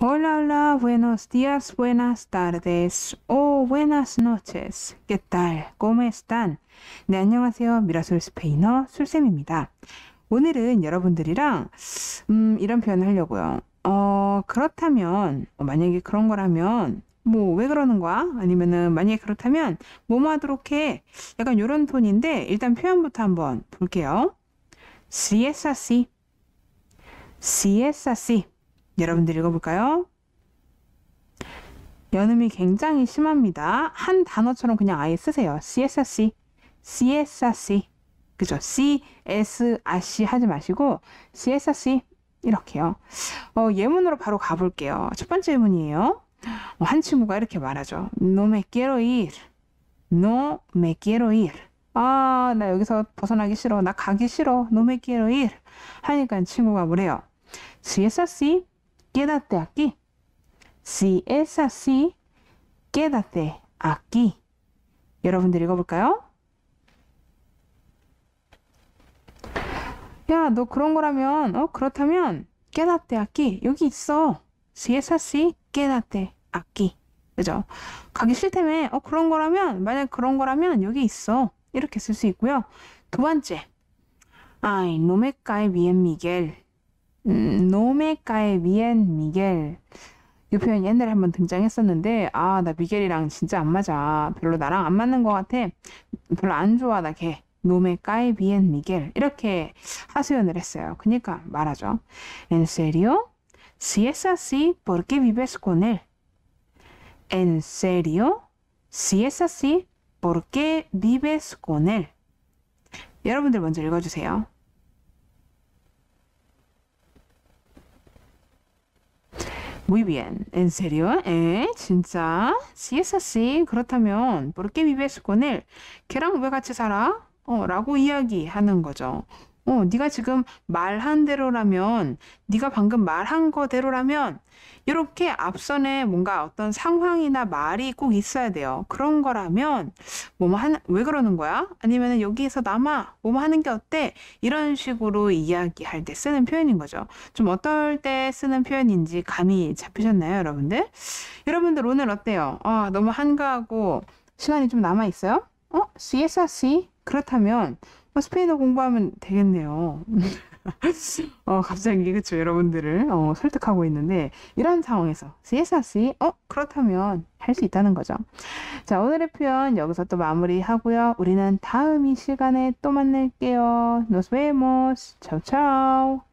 Hola, hola, buenos días, buenas tardes o buenas noches. ¿Qué tal? ¿Cómo están? 네, 안녕하세요. 미라솔 스페인어 술쌤입니다. 오늘은 여러분들이랑 음, 이런 표현을 하려고요. 어, 그렇다면 뭐 만약에 그런 거라면 뭐 왜 그러는 거야? 아니면은 만약에 그렇다면 뭐 뭐 하도록 해. 약간 요런 톤인데 일단 표현부터 한번 볼게요. Si es así. Si es así. 여러분들 읽어볼까요? 연음이 굉장히 심합니다. 한 단어처럼 그냥 아예 쓰세요. CSRC, CSRC, 그죠? CSRC 하지 마시고 CSRC 이렇게요. 어, 예문으로 바로 가볼게요. 첫 번째 예문이에요. 어, 한 친구가 이렇게 말하죠. No me quiero ir. No me quiero ir. 아, 나 여기서 벗어나기 싫어. 나 가기 싫어. No me quiero ir. 하니까 친구가 뭐래요? CSRC quédate aquí. Si es así, quédate aquí. 여러분들 읽어볼까요? 야, 너 그런 거라면, 어, 그렇다면, quédate aquí. 여기 있어. Si es así, quédate aquí. 그죠? 가기 싫다며, 어, 그런 거라면, 만약 그런 거라면, 여기 있어. 이렇게 쓸 수 있고요. 두 번째, ay, no me cae bien Miguel. 음, 노메카의 미엔 미겔. 이 표현이 옛날에 한번 등장했었는데, 아, 나 미겔이랑 진짜 안 맞아. 별로 나랑 안 맞는 것 같아. 별로 안 좋아, 나 걔. 노메카의 미엔 미겔. 이렇게 하소연을 했어요. 그니까 말하죠. En serio? Si es así, ¿por qué vives con él? En serio? Si es así, ¿por qué vives con él? 여러분들 먼저 읽어주세요. Muy bien. ¿En serio? 에? 진짜? Si es así, 그렇다면, ¿por qué vives con él? 걔랑 왜 같이 살아? 어, 라고 이야기하는 거죠. 어, 네가 지금 말한 대로라면, 네가 방금 말한 거대로라면 이렇게 앞선에 뭔가 어떤 상황이나 말이 꼭 있어야 돼요. 그런 거라면 뭐뭐왜 하는, 그러는 거야? 아니면 여기에서 남아 뭐뭐 하는 게 어때? 이런 식으로 이야기할 때 쓰는 표현인 거죠. 좀 어떨 때 쓰는 표현인지 감이 잡히셨나요, 여러분들? 여러분들 오늘 어때요? 아, 너무 한가하고 시간이 좀 남아 있어요? 어? CSRC? 그렇다면 어, 스페인어 공부하면 되겠네요. 어, 갑자기, 그쵸, 여러분들을, 어, 설득하고 있는데, 이런 상황에서, CS a s 어, 그렇다면 할 수 있다는 거죠. 자, 오늘의 표현 여기서 또 마무리 하고요. 우리는 다음 이 시간에 또 만날게요. Nos vemos. Ciao, ciao.